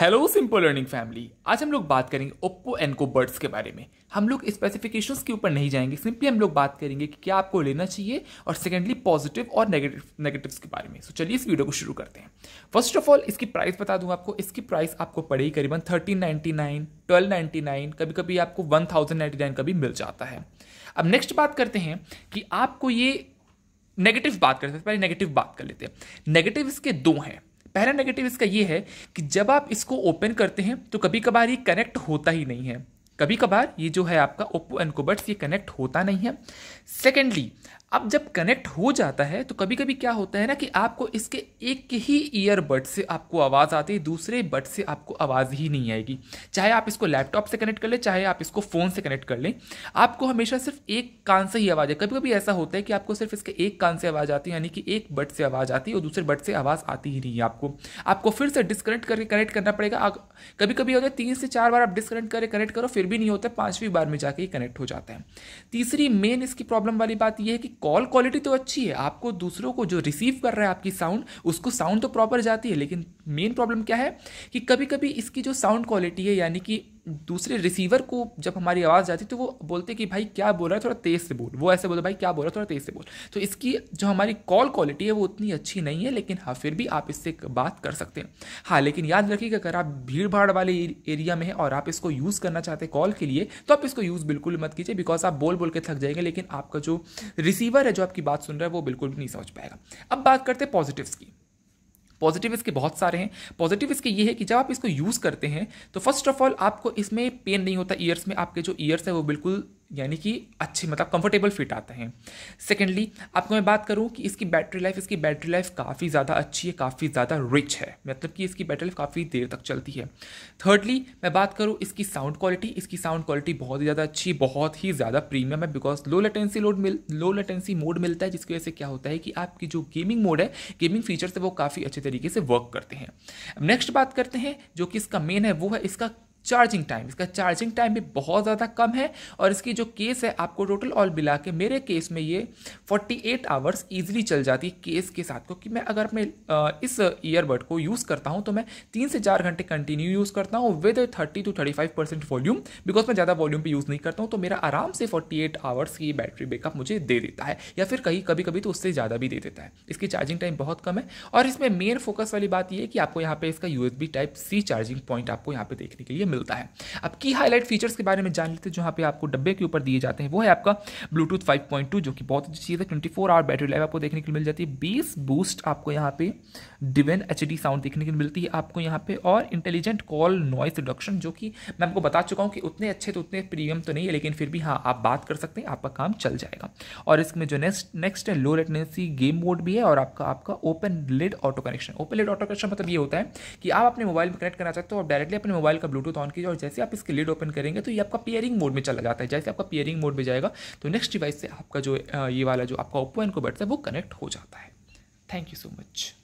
hello simple learning family आज हम लोग बात करेंगे ओप्पो एनको बर्ड्स के बारे में हम लोग स्पेसिफिकेशन के ऊपर नहीं जाएंगे सिंपली हम लोग बात करेंगे कि क्या आपको लेना चाहिए और सेकेंडली पॉजिटिव और नेगेटिव नेगेटिव्स के बारे में सो so, चलिए इस वीडियो को शुरू करते हैं फर्स्ट ऑफ ऑल इसकी प्राइस बता दूँ आपको इसकी प्राइस आपको पड़ेगी करीबन thirteen ninety nine twelve ninety nine कभी कभी आपको वन थाउजेंड नाइन्टी नाइन का भी मिल जाता है अब नेक्स्ट बात करते हैं कि आपको ये नेगेटिव बात करते हैं पहले नेगेटिव बात कर लेते हैं नेगेटिव इसके दो हैं पहला नेगेटिव इसका ये है कि जब आप इसको ओपन करते हैं तो कभी कभार ये कनेक्ट होता ही नहीं है कभी कभार ये जो है आपका ओप्पो एनकोबर्ट्स ये कनेक्ट होता नहीं है सेकेंडली अब जब कनेक्ट हो जाता है तो कभी कभी क्या होता है ना कि आपको इसके एक ही ईयरबड से आपको आवाज़ आती है दूसरे बड से आपको आवाज़ ही नहीं आएगी चाहे आप इसको लैपटॉप से कनेक्ट कर लें चाहे आप इसको फ़ोन से कनेक्ट कर लें आपको हमेशा सिर्फ एक कान से ही आवाज़ आए कभी कभी ऐसा होता है कि आपको सिर्फ इसके एक कान से आवाज़ आती है यानी कि एक बट से आवाज़ आती है और दूसरे बट से आवाज़ आती ही नहीं है आपको आपको फिर से डिसकनेक्ट करके कनेक्ट करना पड़ेगा कभी कभी होता है तीन से चार बार आप डिसकनेक्ट करके कनेक्ट करो फिर भी नहीं होता पाँचवीं बार में जाके कनेक्ट हो जाता है तीसरी मेन इसकी प्रॉब्लम वाली बात यह है कि कॉल क्वालिटी तो अच्छी है आपको दूसरों को जो रिसीव कर रहा है आपकी साउंड उसको साउंड तो प्रॉपर जाती है लेकिन मेन प्रॉब्लम क्या है कि कभी कभी इसकी जो साउंड क्वालिटी है यानी कि दूसरे रिसीवर को जब हमारी आवाज़ जाती तो वो बोलते कि भाई क्या बोल रहा है थोड़ा तेज़ से बोल वो ऐसे बोलो भाई क्या बोल रहा है थोड़ा तेज़ से बोल तो इसकी जो हमारी कॉल क्वालिटी है वो उतनी अच्छी नहीं है लेकिन हाँ फिर भी आप इससे बात कर सकते हैं हाँ लेकिन याद रखिए कि अगर आप भीड़ भाड़ वाले एरिया में हैं और आप इसको यूज़ करना चाहते हैं कॉल के लिए तो आप इसको यूज़ बिल्कुल मत कीजिए बिकॉज आप बोल बोल के थक जाएंगे लेकिन आपका जो रिसीवर है जो आपकी बात सुन रहा है वो बिल्कुल भी नहीं समझ पाएगा अब बात करते हैं पॉजिटिव्स की पॉजिटिव इसके बहुत सारे हैं पॉजिटिव इसके ये है कि जब आप इसको यूज़ करते हैं तो फर्स्ट ऑफ ऑल आपको इसमें पेन नहीं होता ईयर्स में आपके जो ईयर्स हैं वो बिल्कुल यानी कि अच्छे मतलब कंफर्टेबल फिट आते हैं सेकेंडली आपको मैं बात करूँ कि इसकी बैटरी लाइफ इसकी बैटरी लाइफ काफ़ी ज़्यादा अच्छी है काफ़ी ज़्यादा रिच है मतलब कि इसकी बैटरी लाइफ काफ़ी देर तक चलती है थर्डली मैं बात करूँ इसकी साउंड क्वालिटी इसकी साउंड क्वालिटी बहुत ही ज़्यादा अच्छी बहुत ही ज़्यादा प्रीमियम है बिकॉज लो लेटेंसी लोड मिल लो लेटेंसी मोड मिलता है जिसकी वजह से क्या होता है कि आपकी जो गेमिंग मोड है गेमिंग फीचर्स है वो काफ़ी अच्छे तरीके से वर्क करते हैं नेक्स्ट बात करते हैं जो कि इसका मेन है वो है इसका चार्जिंग टाइम इसका चार्जिंग टाइम भी बहुत ज़्यादा कम है और इसकी जो केस है आपको टोटल ऑल मिला के मेरे केस में ये 48 एट आवर्स ईजिली चल जाती है केस के साथ क्योंकि मैं अगर अपने इस ईयरबड को यूज़ करता हूँ तो मैं तीन से चार घंटे कंटिन्यू यूज़ करता हूँ with 30 to thirty five percent volume because मैं ज़्यादा वॉल्यूम पर यूज़ नहीं करता हूँ तो मेरा आराम से फोर्टी एट आवर्स की बैटरी बैकअप मुझे दे देता है या फिर कहीं कभी कभी तो उससे ज़्यादा भी दे देता है इसकी चार्जिंग टाइम बहुत कम है और इसमें मेन फोकस वाली बात यह है कि आपको यहाँ पर इसका U type C charging point आपको यहाँ पर देखने के लिए मिलता है अब की हाईलाइट फीचर्स के बारे में जान लेते हैं जहाँ पे आपको डब्बे के ऊपर दिए जाते हैं वो है आपका ब्लूटूथ 5.2 जो कि बहुत अच्छी चीज़ है 24 फोर आवर बैटरी लाइफ आपको देखने को मिल जाती है बीस बूस्ट आपको यहाँ पे डिवेन एच साउंड देखने को मिलती है आपको यहाँ पे और इंटेलिजेंट कॉल नॉइस रिडक्शन जो कि मैं आपको बता चुका हूँ कि उतने अच्छे तो उतने प्रीमियम तो नहीं है लेकिन फिर भी हाँ आप बात कर सकते हैं आपका काम चल जाएगा और इसमें जो नेक्स्ट नेक्स्ट है लो लेटनेसी गेम मोड भी है और आपका आपका open lid auto connection open lid auto connection मतलब ये होता है कि आप अपने मोबाइल में कनेक्ट करना चाहते हो और डायरेक्टली अपने मोबाइल का ब्लूटूथ ऑन कीजिए और जैसे आप इसके लीड ओपन करेंगे तो ये आपका पेयरिंग मोड में चला जाता है जैसे आपका पेयरिंग मोड में जाएगा तो नेक्स्ट डिवाइस से आपका जो ये वाला जो आपका ओप्पो एनको बट्स है वो कनेक्ट हो जाता है थैंक यू सो मच